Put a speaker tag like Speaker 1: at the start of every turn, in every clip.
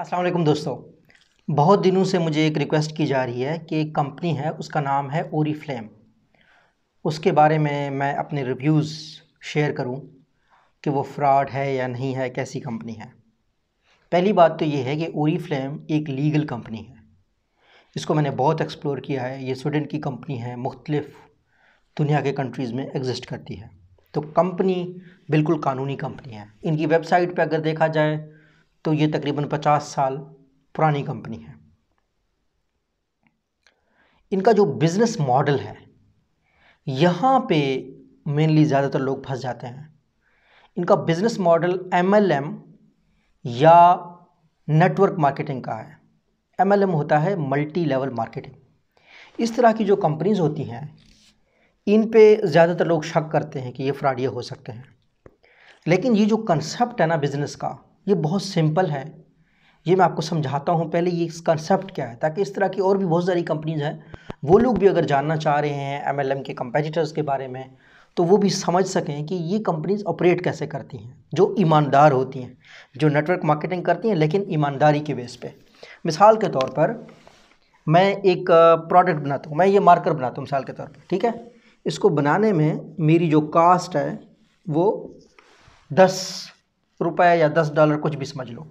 Speaker 1: अस्सलाम दोस्तों बहुत दिनों से मुझे एक रिक्वेस्ट की जा रही है कि एक कंपनी है उसका नाम है ओरी फ्लेम उसके बारे में मैं अपने रिव्यूज़ शेयर करूं कि वो फ्रॉड है या नहीं है कैसी कंपनी है पहली बात तो ये है कि ओरी फ्लेम एक लीगल कंपनी है इसको मैंने बहुत एक्सप्लोर किया है ये स्वीडन की कंपनी है मुख्तलिफ दुनिया के कंट्रीज़ में एग्ज़िस्ट करती है तो कंपनी बिल्कुल कानूनी कंपनी है इनकी वेबसाइट पर अगर देखा जाए तो ये तकरीबन 50 साल पुरानी कंपनी है इनका जो बिज़नेस मॉडल है यहाँ पे मेनली ज़्यादातर लोग फंस जाते हैं इनका बिज़नेस मॉडल एमएलएम या नेटवर्क मार्केटिंग का है एमएलएम होता है मल्टी लेवल मार्केटिंग इस तरह की जो कंपनीज होती हैं इन पे ज़्यादातर लोग शक करते हैं कि ये फ्रॉड ये हो सकते हैं लेकिन ये जो कंसेप्ट है ना बिज़नेस का ये बहुत सिंपल है ये मैं आपको समझाता हूँ पहले ये इस कंसेप्ट क्या है ताकि इस तरह की और भी बहुत सारी कंपनीज हैं वो लोग भी अगर जानना चाह रहे हैं एमएलएम के कंपेटिटर्स के बारे में तो वो भी समझ सकें कि ये कंपनीज ऑपरेट कैसे करती हैं जो ईमानदार होती हैं जो नेटवर्क मार्केटिंग करती हैं लेकिन ईमानदारी के बेस पे मिसाल के तौर पर मैं एक प्रोडक्ट बनाता हूँ मैं ये मार्कर बनाता हूँ मिसाल के तौर पर ठीक है इसको बनाने में मेरी जो कास्ट है वो दस रुपए या दस डॉलर कुछ भी समझ लो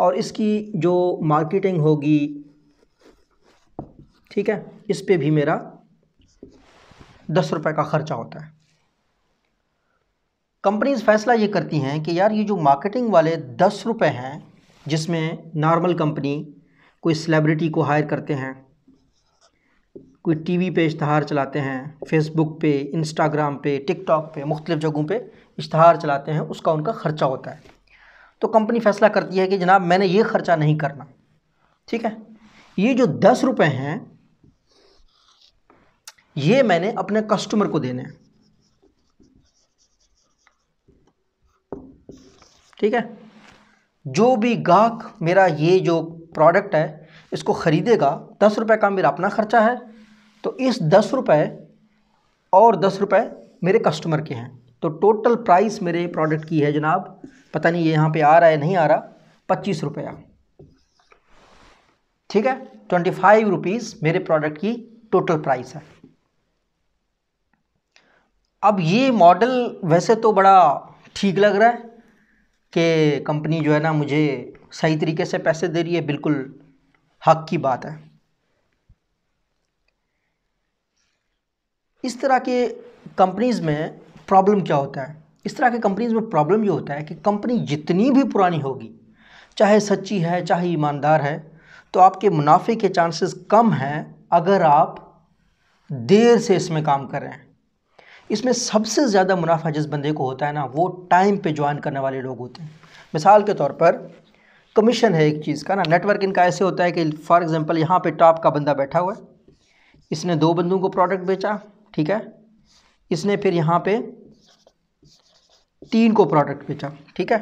Speaker 1: और इसकी जो मार्केटिंग होगी ठीक है इस पर भी मेरा दस रुपये का ख़र्चा होता है कंपनीज फैसला ये करती हैं कि यार ये जो मार्केटिंग वाले दस रुपये हैं जिसमें नॉर्मल कंपनी कोई सेलिब्रिटी को हायर करते हैं कोई टीवी पे इश्तहार चलाते हैं फेसबुक पे इंस्टाग्राम पे टिकटॉक पे मुख्तलिफ़ जगहों पे इश्तहार चलाते हैं उसका उनका ख़र्चा होता है तो कंपनी फैसला करती है कि जनाब मैंने ये ख़र्चा नहीं करना ठीक है ये जो दस रुपये हैं ये मैंने अपने कस्टमर को देने हैं ठीक है जो भी गाहक मेरा ये जो प्रोडक्ट है इसको ख़रीदेगा दस रुपये का मेरा अपना ख़र्चा है तो इस दस रुपये और दस रुपये मेरे कस्टमर के हैं तो टोटल प्राइस मेरे प्रोडक्ट की है जनाब पता नहीं ये यहाँ पे आ रहा है नहीं आ रहा पच्चीस रुपया ठीक है ट्वेंटी फाइव रुपीज़ मेरे प्रोडक्ट की टोटल प्राइस है अब ये मॉडल वैसे तो बड़ा ठीक लग रहा है कि कंपनी जो है ना मुझे सही तरीके से पैसे दे रही है बिल्कुल हक की बात है इस तरह के कंपनीज़ में प्रॉब्लम क्या होता है इस तरह के कंपनीज में प्रॉब्लम ये होता है कि कंपनी जितनी भी पुरानी होगी चाहे सच्ची है चाहे ईमानदार है तो आपके मुनाफे के चांसेस कम हैं अगर आप देर से इसमें काम कर रहे हैं इसमें सबसे ज़्यादा मुनाफा जिस बंदे को होता है ना वो टाइम पे ज्वाइन करने वाले लोग होते हैं मिसाल के तौर पर कमीशन है एक चीज़ का ना नेटवर्क इनका ऐसे होता है कि फॉर एग्ज़ाम्पल यहाँ पे टॉप का बंदा बैठा हुआ है इसने दो बंदों को प्रोडक्ट बेचा ठीक है इसने फिर यहाँ पे तीन को प्रोडक्ट बेचा ठीक है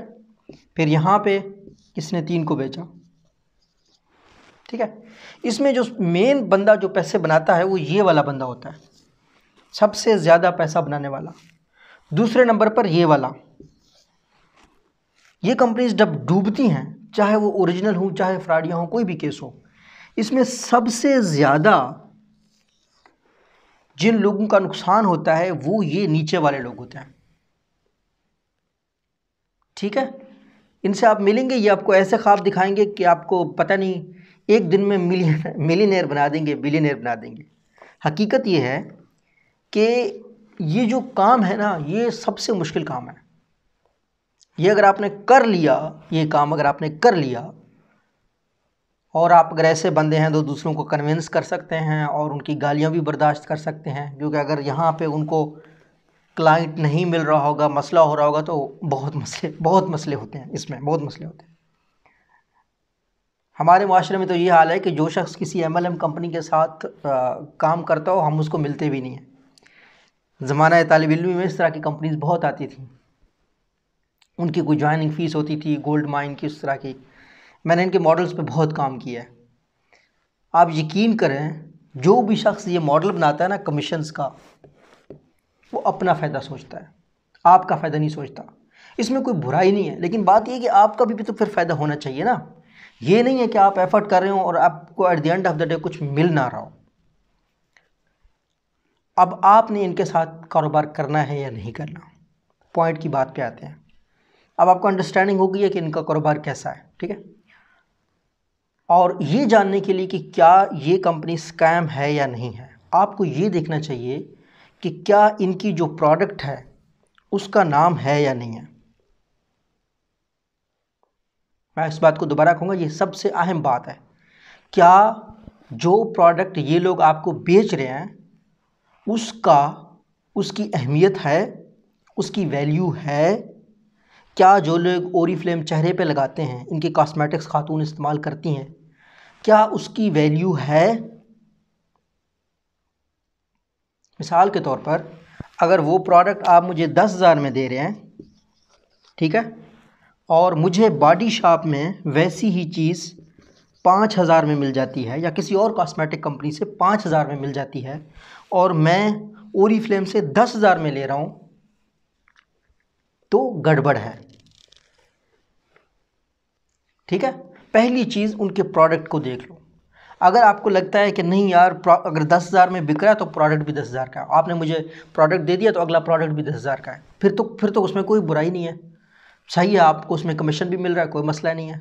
Speaker 1: फिर यहाँ पे किसने तीन को बेचा ठीक है इसमें जो मेन बंदा जो पैसे बनाता है वो ये वाला बंदा होता है सबसे ज़्यादा पैसा बनाने वाला दूसरे नंबर पर ये वाला ये कंपनीज जब डूबती हैं चाहे वो ओरिजिनल हो चाहे फ्रॉडिया हो कोई भी केस हो इसमें सबसे ज़्यादा जिन लोगों का नुकसान होता है वो ये नीचे वाले लोग होते हैं ठीक है इनसे आप मिलेंगे ये आपको ऐसे ख्वाब दिखाएंगे कि आपको पता नहीं एक दिन में मिलियन मिलीनियर बना देंगे बिलीनियर बना देंगे हकीकत ये है कि ये जो काम है ना ये सबसे मुश्किल काम है ये अगर आपने कर लिया ये काम अगर आपने कर लिया और आप अगर ऐसे बंदे हैं तो दूसरों को कन्विंस कर सकते हैं और उनकी गालियां भी बर्दाश्त कर सकते हैं क्योंकि अगर यहाँ पे उनको क्लाइंट नहीं मिल रहा होगा मसला हो रहा होगा तो बहुत मसले बहुत मसले होते हैं इसमें बहुत मसले होते हैं हमारे माशरे में तो ये हाल है कि जो शख्स किसी एम कंपनी के साथ आ, काम करता हो हम उसको मिलते भी नहीं हैं ज़माना तालब इलमी में इस तरह की कंपनीज बहुत आती थी उनकी कोई ज्वाइनिंग फ़ीस होती थी गोल्ड माइन की उस तरह की मैंने इनके मॉडल्स पर बहुत काम किया है आप यकीन करें जो भी शख्स ये मॉडल बनाता है ना कमीशंस का वो अपना फ़ायदा सोचता है आपका फ़ायदा नहीं सोचता इसमें कोई बुराई नहीं है लेकिन बात यह कि आपका भी, तो फिर फ़ायदा होना चाहिए ना ये नहीं है कि आप एफ़र्ट कर रहे हो और आपको at the end of the day कुछ मिल ना रहा हो अब आपने इनके साथ कारोबार करना है या नहीं करना पॉइंट की बात पे आते हैं अब आपको अंडरस्टैंडिंग हो गई है कि इनका कारोबार कैसा है ठीक है और ये जानने के लिए कि क्या ये कंपनी स्कैम है या नहीं है आपको ये देखना चाहिए कि क्या इनकी जो प्रोडक्ट है उसका नाम है या नहीं है मैं इस बात को दोबारा कहूँगा ये सबसे अहम बात है क्या जो प्रोडक्ट ये लोग आपको बेच रहे हैं उसका उसकी अहमियत है उसकी वैल्यू है क्या जो लोग ओरी फ्लेम चेहरे पे लगाते हैं इनके कॉस्मेटिक्स खातून इस्तेमाल करती हैं क्या उसकी वैल्यू है मिसाल के तौर पर अगर वो प्रोडक्ट आप मुझे दस हज़ार में दे रहे हैं ठीक है और मुझे बॉडी शॉप में वैसी ही चीज़ पाँच हज़ार में मिल जाती है या किसी और कॉस्मेटिक कंपनी से पाँच हज़ार में मिल जाती है और मैं ओरी फ्लेम से दस हज़ार में ले रहा हूँ तो गड़बड़ है ठीक है पहली चीज़ उनके प्रोडक्ट को देख लो अगर आपको लगता है कि नहीं यार अगर दस हज़ार में बिक रहा है तो प्रोडक्ट भी दस हज़ार का है आपने मुझे प्रोडक्ट दे दिया तो अगला प्रोडक्ट भी दस हज़ार का है फिर तो फिर तो उसमें कोई बुराई नहीं है सही है आपको उसमें कमीशन भी मिल रहा है कोई मसला नहीं है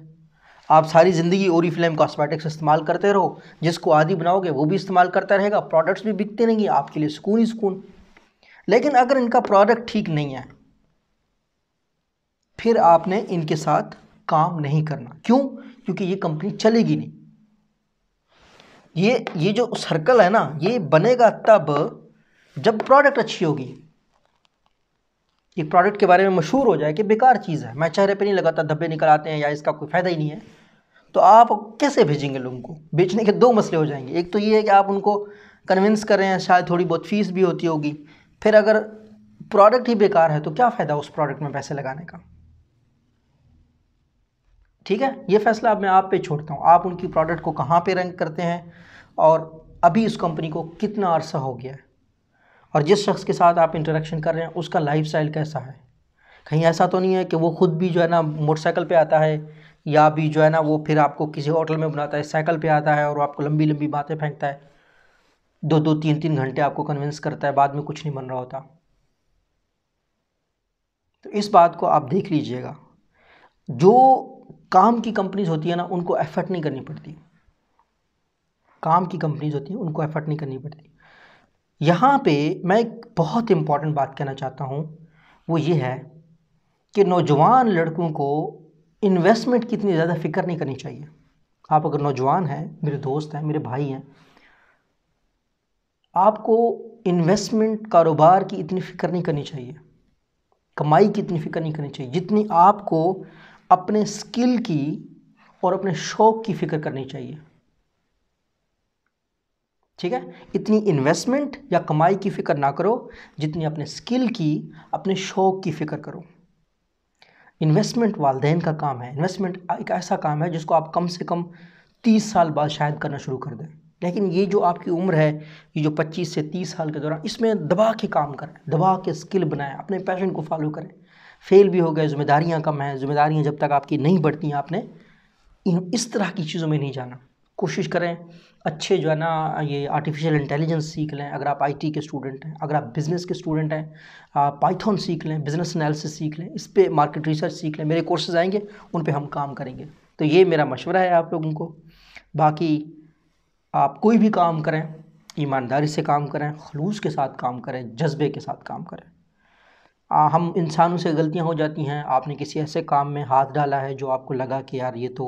Speaker 1: आप सारी ज़िंदगी ओरी फ्लेम कॉस्मेटिक्स इस्तेमाल करते रहो जिसको आदि बनाओगे वो भी इस्तेमाल करता रहेगा प्रोडक्ट्स भी बिकते रहेंगे आपके लिए सुकून ही सुकून लेकिन अगर इनका प्रोडक्ट ठीक नहीं है फिर आपने इनके साथ काम नहीं करना क्यों क्योंकि ये कंपनी चलेगी नहीं ये ये जो सर्कल है ना ये बनेगा तब जब प्रोडक्ट अच्छी होगी ये प्रोडक्ट के बारे में मशहूर हो जाए कि बेकार चीज़ है मैं चेहरे पे नहीं लगाता धब्बे निकल आते हैं या इसका कोई फ़ायदा ही नहीं है तो आप कैसे भेजेंगे लोगों को बेचने के दो मसले हो जाएंगे एक तो ये है कि आप उनको कन्विंस कर रहे हैं शायद थोड़ी बहुत फ़ीस भी होती होगी फिर अगर प्रोडक्ट ही बेकार है तो क्या फ़ायदा उस प्रोडक्ट में पैसे लगाने का ठीक है ये फैसला अब मैं आप पे छोड़ता हूँ आप उनकी प्रोडक्ट को कहाँ पे रैंक करते हैं और अभी उस कंपनी को कितना अरसा हो गया है और जिस शख्स के साथ आप इंटरेक्शन कर रहे हैं उसका लाइफ कैसा है कहीं ऐसा तो नहीं है कि वो खुद भी जो है ना मोटरसाइकिल पे आता है या भी जो है ना वो फिर आपको किसी होटल में बुलाता है साइकिल पे आता है और आपको लंबी लंबी बातें फेंकता है दो दो तीन तीन घंटे आपको कन्विंस करता है बाद में कुछ नहीं बन रहा होता तो इस बात को आप देख लीजिएगा जो काम की कंपनीज होती है ना उनको एफर्ट नहीं करनी पड़ती काम की कंपनीज होती हैं उनको एफर्ट नहीं करनी पड़ती यहाँ पे मैं एक बहुत इम्पॉर्टेंट बात कहना चाहता हूँ वो ये है कि नौजवान लड़कों को इन्वेस्टमेंट की इतनी ज़्यादा फिक्र नहीं करनी चाहिए आप अगर नौजवान हैं मेरे दोस्त हैं मेरे भाई हैं आपको इन्वेस्टमेंट कारोबार की इतनी फ़िक्र नहीं करनी चाहिए कमाई की इतनी फ़िक्र नहीं करनी चाहिए जितनी आपको अपने स्किल की और अपने शौक की फ़िक्र करनी चाहिए ठीक है इतनी इन्वेस्टमेंट या कमाई की फ़िक्र ना करो जितनी अपने स्किल की अपने शौक की फ़िक्र करो इन्वेस्टमेंट वालदेन का काम है इन्वेस्टमेंट एक ऐसा काम है जिसको आप कम से कम तीस साल बाद शायद करना शुरू कर दें लेकिन ये जो आपकी उम्र है ये जो 25 से 30 साल के दौरान इसमें दबा के काम करें दबा के स्किल बनाएं अपने पैशन को फॉलो करें फेल भी हो गए जिम्मेदारियाँ कम हैं जिम्मेदारियाँ जब तक आपकी नहीं बढ़ती आपने इस तरह की चीज़ों में नहीं जाना कोशिश करें अच्छे जो है ना ये आर्टिफिशियल इंटेलिजेंस सीख लें अगर आप आईटी के स्टूडेंट हैं अगर आप बिज़नेस के स्टूडेंट हैं आप पाइथन सीख लें बिज़नेस एनालिसिस सीख लें इस पर मार्केट रिसर्च सीख लें मेरे कोर्सेज आएंगे उन पर हम काम करेंगे तो ये मेरा मशवरा है आप लोगों को बाकी आप कोई भी काम करें ईमानदारी से काम करें खलूस के साथ काम करें जज्बे के साथ काम करें आ, हम इंसानों से गलतियां हो जाती हैं आपने किसी ऐसे काम में हाथ डाला है जो आपको लगा कि यार ये तो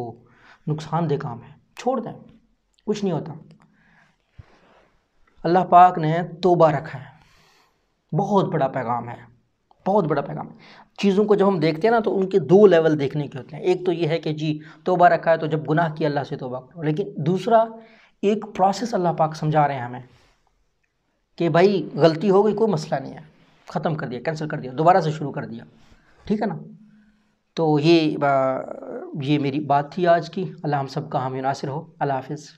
Speaker 1: नुकसानदेह काम है छोड़ दें कुछ नहीं होता अल्लाह पाक ने तोबा रखा है बहुत बड़ा पैगाम है बहुत बड़ा पैगाम है चीज़ों को जब हम देखते हैं ना तो उनके दो लेवल देखने के होते हैं एक तो ये है कि जी तोबा रखा है तो जब गुनाह किया अल्लाह से तोबा करो लेकिन दूसरा एक प्रोसेस अल्लाह पाक समझा रहे हैं हमें कि भाई गलती हो गई कोई मसला नहीं है ख़त्म कर दिया कैंसिल कर दिया दोबारा से शुरू कर दिया ठीक है ना तो ये ये मेरी बात थी आज की अल्लाह हम सब का हम मुनासर हो अल्लाह हाफिज़